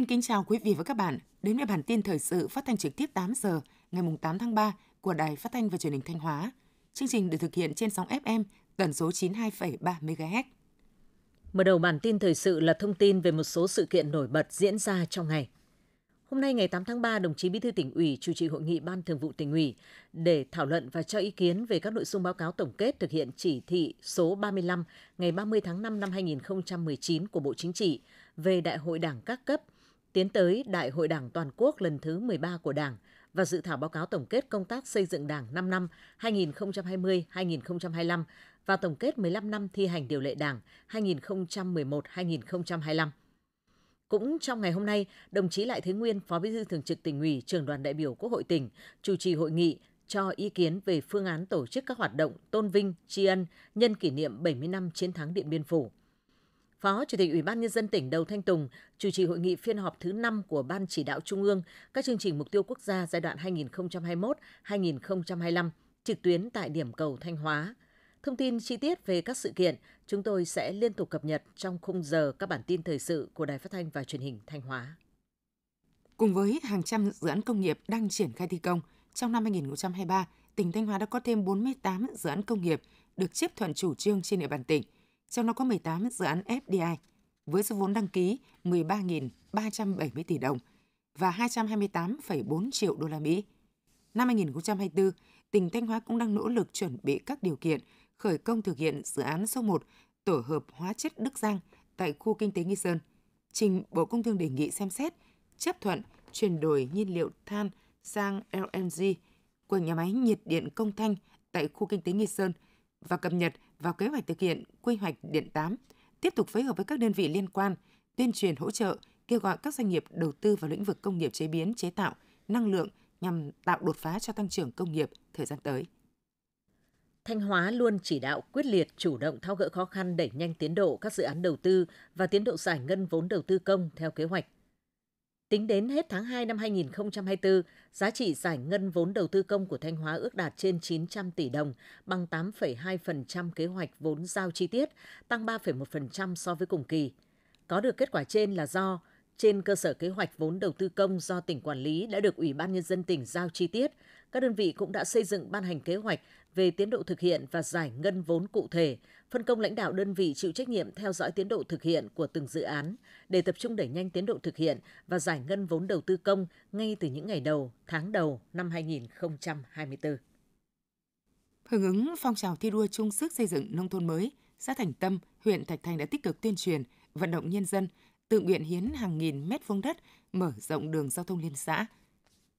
Xin kính chào quý vị và các bạn đến với bản tin thời sự phát thanh trực tiếp 8 giờ ngày 8 tháng 3 của Đài Phát thanh và Truyền hình Thanh Hóa. Chương trình được thực hiện trên sóng FM tần số 92,3 MHz. Mở đầu bản tin thời sự là thông tin về một số sự kiện nổi bật diễn ra trong ngày. Hôm nay ngày 8 tháng 3, đồng chí Bí thư tỉnh ủy chủ trì hội nghị Ban Thường vụ tỉnh ủy để thảo luận và cho ý kiến về các nội dung báo cáo tổng kết thực hiện chỉ thị số 35 ngày 30 tháng 5 năm 2019 của Bộ Chính trị về Đại hội Đảng các cấp – tiến tới Đại hội Đảng toàn quốc lần thứ 13 của Đảng và dự thảo báo cáo tổng kết công tác xây dựng Đảng 5 năm 2020-2025 và tổng kết 15 năm thi hành điều lệ Đảng 2011-2025. Cũng trong ngày hôm nay, đồng chí Lại Thế Nguyên, Phó Bí thư Thường trực Tỉnh ủy, Trường đoàn đại biểu Quốc hội tỉnh, chủ trì hội nghị cho ý kiến về phương án tổ chức các hoạt động tôn vinh, tri ân nhân kỷ niệm 70 năm chiến thắng Điện Biên Phủ. Phó Chủ tịch Ủy ban Nhân dân tỉnh Đầu Thanh Tùng chủ trì hội nghị phiên họp thứ 5 của Ban Chỉ đạo Trung ương các chương trình mục tiêu quốc gia giai đoạn 2021-2025 trực tuyến tại điểm cầu Thanh Hóa. Thông tin chi tiết về các sự kiện chúng tôi sẽ liên tục cập nhật trong khung giờ các bản tin thời sự của Đài Phát thanh và Truyền hình Thanh Hóa. Cùng với hàng trăm dự án công nghiệp đang triển khai thi công, trong năm 2023, tỉnh Thanh Hóa đã có thêm 48 dự án công nghiệp được chấp thuận chủ trương trên địa bàn tỉnh – trong đó có 18 dự án FDI với số vốn đăng ký 13.370 tỷ đồng và 228,4 triệu đô la Mỹ. Năm 2024, tỉnh Thanh Hóa cũng đang nỗ lực chuẩn bị các điều kiện khởi công thực hiện dự án số 1 tổ hợp hóa chất Đức Giang tại khu kinh tế Nghi Sơn. Trình Bộ Công Thương đề nghị xem xét, chấp thuận chuyển đổi nhiên liệu than sang LNG của nhà máy nhiệt điện Công Thanh tại khu kinh tế Nghi Sơn và cập nhật vào kế hoạch thực hiện quy hoạch điện 8, tiếp tục phối hợp với các đơn vị liên quan tuyên truyền hỗ trợ, kêu gọi các doanh nghiệp đầu tư vào lĩnh vực công nghiệp chế biến, chế tạo, năng lượng nhằm tạo đột phá cho tăng trưởng công nghiệp thời gian tới. Thanh Hóa luôn chỉ đạo quyết liệt chủ động tháo gỡ khó khăn đẩy nhanh tiến độ các dự án đầu tư và tiến độ giải ngân vốn đầu tư công theo kế hoạch Tính đến hết tháng 2 năm 2024, giá trị giải ngân vốn đầu tư công của Thanh Hóa ước đạt trên 900 tỷ đồng, bằng 8,2% kế hoạch vốn giao chi tiết, tăng 3,1% so với cùng kỳ. Có được kết quả trên là do trên cơ sở kế hoạch vốn đầu tư công do tỉnh quản lý đã được Ủy ban nhân dân tỉnh giao chi tiết, các đơn vị cũng đã xây dựng ban hành kế hoạch về tiến độ thực hiện và giải ngân vốn cụ thể, phân công lãnh đạo đơn vị chịu trách nhiệm theo dõi tiến độ thực hiện của từng dự án để tập trung đẩy nhanh tiến độ thực hiện và giải ngân vốn đầu tư công ngay từ những ngày đầu, tháng đầu năm 2024. Hưởng ứng phong trào thi đua chung sức xây dựng nông thôn mới, xã Thành Tâm, huyện Thạch Thành đã tích cực tuyên truyền, vận động nhân dân tự nguyện hiến hàng nghìn mét vuông đất, mở rộng đường giao thông liên xã –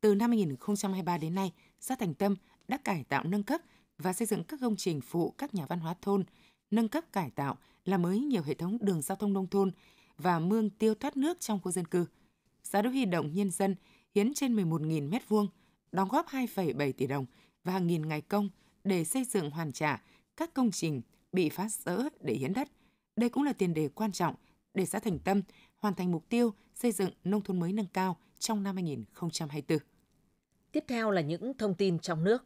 từ năm 2023 đến nay, xã Thành Tâm đã cải tạo nâng cấp và xây dựng các công trình phụ các nhà văn hóa thôn, nâng cấp cải tạo, làm mới nhiều hệ thống đường giao thông nông thôn và mương tiêu thoát nước trong khu dân cư. Xã đã huy động nhân dân hiến trên 11.000 m2, đóng góp 2,7 tỷ đồng và hàng nghìn ngày công để xây dựng hoàn trả các công trình bị phá rỡ để hiến đất. Đây cũng là tiền đề quan trọng để xã Thành Tâm hoàn thành mục tiêu xây dựng nông thôn mới nâng cao trong năm 2024. Tiếp theo là những thông tin trong nước.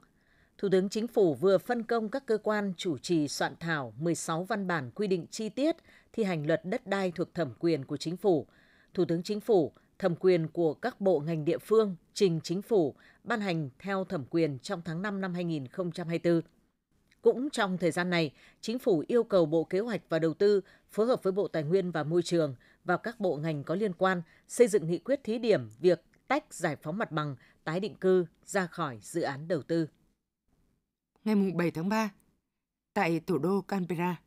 Thủ tướng Chính phủ vừa phân công các cơ quan chủ trì soạn thảo 16 văn bản quy định chi tiết thi hành luật đất đai thuộc thẩm quyền của Chính phủ. Thủ tướng Chính phủ, thẩm quyền của các bộ ngành địa phương trình Chính phủ ban hành theo thẩm quyền trong tháng 5 năm 2024. Cũng trong thời gian này, Chính phủ yêu cầu Bộ Kế hoạch và Đầu tư phối hợp với Bộ Tài nguyên và Môi trường và các bộ ngành có liên quan xây dựng nghị quyết thí điểm việc tách giải phóng mặt bằng tái định cư ra khỏi dự án đầu tư. Ngày 7 tháng 3, tại thủ đô Canberra,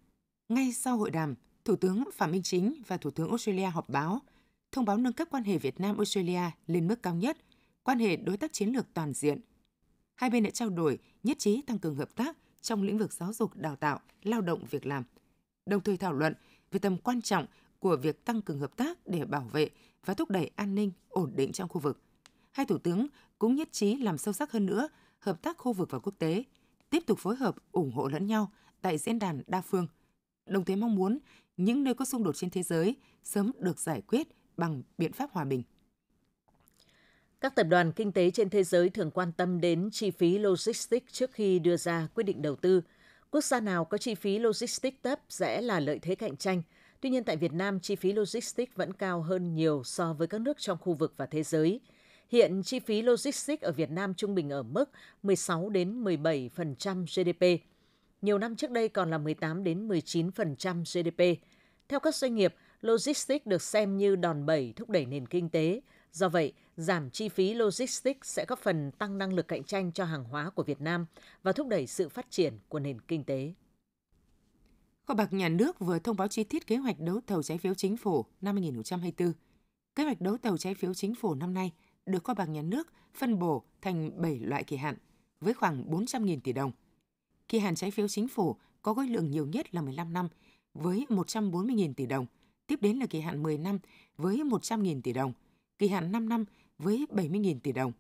ngay sau hội đàm, Thủ tướng Phạm Minh Chính và Thủ tướng Australia họp báo, thông báo nâng cấp quan hệ Việt Nam-Australia lên mức cao nhất, quan hệ đối tác chiến lược toàn diện. Hai bên đã trao đổi, nhất trí tăng cường hợp tác trong lĩnh vực giáo dục, đào tạo, lao động, việc làm, đồng thời thảo luận về tầm quan trọng của việc tăng cường hợp tác để bảo vệ và thúc đẩy an ninh, ổn định trong khu vực, hai thủ tướng cũng nhất trí làm sâu sắc hơn nữa hợp tác khu vực và quốc tế, tiếp tục phối hợp ủng hộ lẫn nhau tại diễn đàn đa phương. Đồng thời mong muốn những nơi có xung đột trên thế giới sớm được giải quyết bằng biện pháp hòa bình. Các tập đoàn kinh tế trên thế giới thường quan tâm đến chi phí logistics trước khi đưa ra quyết định đầu tư. Quốc gia nào có chi phí logistics thấp sẽ là lợi thế cạnh tranh. Tuy nhiên tại Việt Nam, chi phí logistics vẫn cao hơn nhiều so với các nước trong khu vực và thế giới – Hiện chi phí logistics ở Việt Nam trung bình ở mức 16 đến 17% GDP. Nhiều năm trước đây còn là 18 đến 19% GDP. Theo các doanh nghiệp, logistics được xem như đòn bẩy thúc đẩy nền kinh tế. Do vậy, giảm chi phí logistics sẽ góp phần tăng năng lực cạnh tranh cho hàng hóa của Việt Nam và thúc đẩy sự phát triển của nền kinh tế. Kho bạc nhà nước vừa thông báo chi tiết kế hoạch đấu thầu trái phiếu chính phủ năm 2024. Kế hoạch đấu thầu trái phiếu chính phủ năm nay – được kho bạc nhà nước phân bổ thành 7 loại kỳ hạn với khoảng 400.000 tỷ đồng. Kỳ hạn trái phiếu chính phủ có khối lượng nhiều nhất là 15 năm với 140.000 tỷ đồng, tiếp đến là kỳ hạn 10 năm với 100.000 tỷ đồng, kỳ hạn 5 năm với 70.000 tỷ đồng.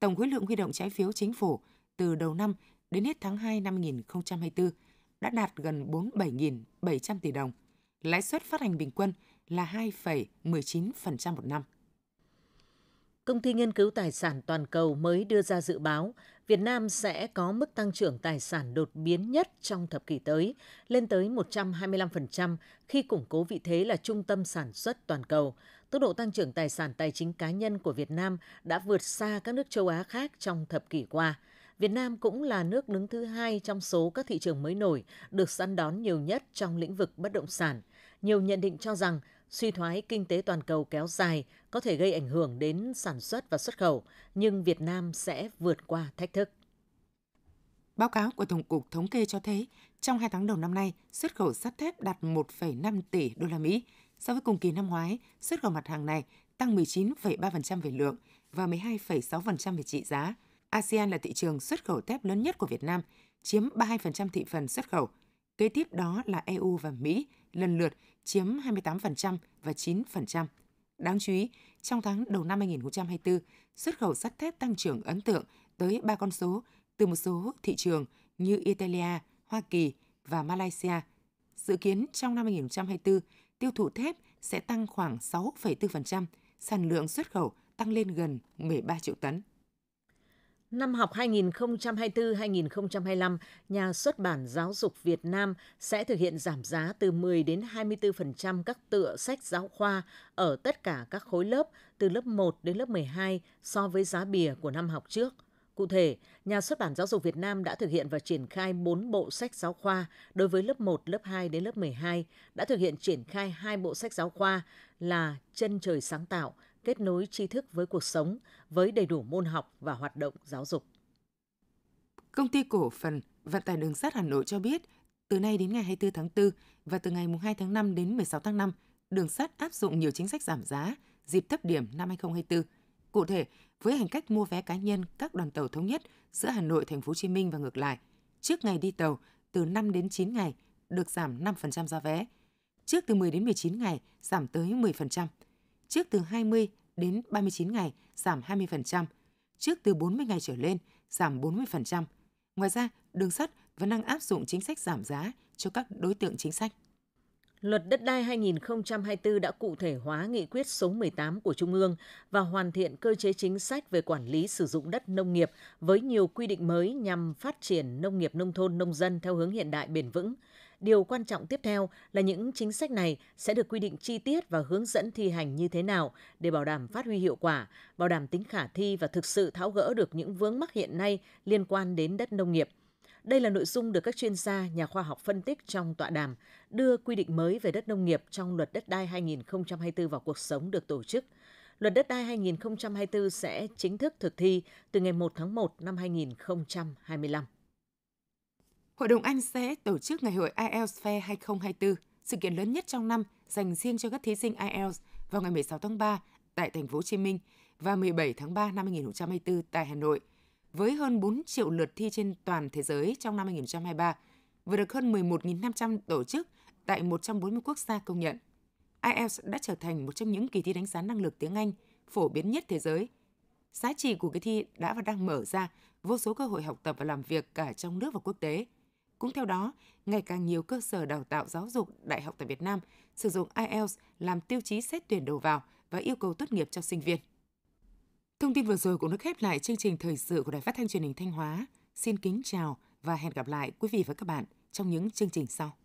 Tổng khối lượng huy động trái phiếu chính phủ từ đầu năm đến hết tháng 2 năm 2024 đã đạt gần 47.700 tỷ đồng. Lãi suất phát hành bình quân là 2,19% một năm. Công ty nghiên cứu tài sản toàn cầu mới đưa ra dự báo Việt Nam sẽ có mức tăng trưởng tài sản đột biến nhất trong thập kỷ tới, lên tới 125% khi củng cố vị thế là trung tâm sản xuất toàn cầu. Tốc độ tăng trưởng tài sản tài chính cá nhân của Việt Nam đã vượt xa các nước châu Á khác trong thập kỷ qua. Việt Nam cũng là nước đứng thứ hai trong số các thị trường mới nổi được săn đón nhiều nhất trong lĩnh vực bất động sản. Nhiều nhận định cho rằng Suy thoái kinh tế toàn cầu kéo dài có thể gây ảnh hưởng đến sản xuất và xuất khẩu, nhưng Việt Nam sẽ vượt qua thách thức. Báo cáo của Tổng cục Thống kê cho thấy, trong 2 tháng đầu năm nay, xuất khẩu sắt thép đạt 1,5 tỷ đô la Mỹ. So với cùng kỳ năm ngoái, xuất khẩu mặt hàng này tăng 19,3% về lượng và 12,6% về trị giá. ASEAN là thị trường xuất khẩu thép lớn nhất của Việt Nam, chiếm 32% thị phần xuất khẩu. Kế tiếp đó là EU và Mỹ lần lượt chiếm 28% và 9%. Đáng chú ý, trong tháng đầu năm 2024, xuất khẩu sắt thép tăng trưởng ấn tượng tới ba con số từ một số thị trường như Italia, Hoa Kỳ và Malaysia. Dự kiến trong năm 2024, tiêu thụ thép sẽ tăng khoảng 6,4%, sản lượng xuất khẩu tăng lên gần 13 triệu tấn. Năm học 2024-2025, nhà xuất bản Giáo dục Việt Nam sẽ thực hiện giảm giá từ 10 đến 24% các tựa sách giáo khoa ở tất cả các khối lớp từ lớp 1 đến lớp 12 so với giá bìa của năm học trước. Cụ thể, nhà xuất bản Giáo dục Việt Nam đã thực hiện và triển khai 4 bộ sách giáo khoa đối với lớp 1, lớp 2 đến lớp 12, đã thực hiện triển khai 2 bộ sách giáo khoa là Chân trời sáng tạo, kết nối tri thức với cuộc sống với đầy đủ môn học và hoạt động giáo dục. Công ty cổ phần Vận tải đường sắt Hà Nội cho biết, từ nay đến ngày 24 tháng 4 và từ ngày 2 tháng 5 đến 16 tháng 5, đường sắt áp dụng nhiều chính sách giảm giá dịp thấp điểm năm 2024. Cụ thể, với hành khách mua vé cá nhân các đoàn tàu thống nhất giữa Hà Nội, Thành phố Hồ Chí Minh và ngược lại, trước ngày đi tàu từ 5 đến 9 ngày được giảm 5% giá vé, trước từ 10 đến 19 ngày giảm tới 10% trước từ 20 đến 39 ngày giảm 20%, trước từ 40 ngày trở lên giảm 40%. Ngoài ra, đường sắt vẫn đang áp dụng chính sách giảm giá cho các đối tượng chính sách. Luật đất đai 2024 đã cụ thể hóa nghị quyết số 18 của Trung ương và hoàn thiện cơ chế chính sách về quản lý sử dụng đất nông nghiệp với nhiều quy định mới nhằm phát triển nông nghiệp nông thôn nông dân theo hướng hiện đại bền vững – Điều quan trọng tiếp theo là những chính sách này sẽ được quy định chi tiết và hướng dẫn thi hành như thế nào để bảo đảm phát huy hiệu quả, bảo đảm tính khả thi và thực sự tháo gỡ được những vướng mắc hiện nay liên quan đến đất nông nghiệp. Đây là nội dung được các chuyên gia, nhà khoa học phân tích trong tọa đàm đưa quy định mới về đất nông nghiệp trong luật đất đai 2024 vào cuộc sống được tổ chức. Luật đất đai 2024 sẽ chính thức thực thi từ ngày 1 tháng 1 năm 2025. Hội đồng Anh sẽ tổ chức ngày hội IELTS Fair 2024, sự kiện lớn nhất trong năm dành riêng cho các thí sinh IELTS vào ngày 16 tháng 3 tại thành phố Hồ Chí Minh và 17 tháng 3 năm 2024 tại Hà Nội. Với hơn 4 triệu lượt thi trên toàn thế giới trong năm 2023, vừa được hơn 11.500 tổ chức tại 140 quốc gia công nhận. IELTS đã trở thành một trong những kỳ thi đánh giá năng lực tiếng Anh phổ biến nhất thế giới. Giá trị của kỳ thi đã và đang mở ra vô số cơ hội học tập và làm việc cả trong nước và quốc tế – cũng theo đó, ngày càng nhiều cơ sở đào tạo giáo dục đại học tại Việt Nam sử dụng IELTS làm tiêu chí xét tuyển đầu vào và yêu cầu tốt nghiệp cho sinh viên. Thông tin vừa rồi cũng đã khép lại chương trình thời sự của Đài Phát thanh truyền hình Thanh Hóa. Xin kính chào và hẹn gặp lại quý vị và các bạn trong những chương trình sau.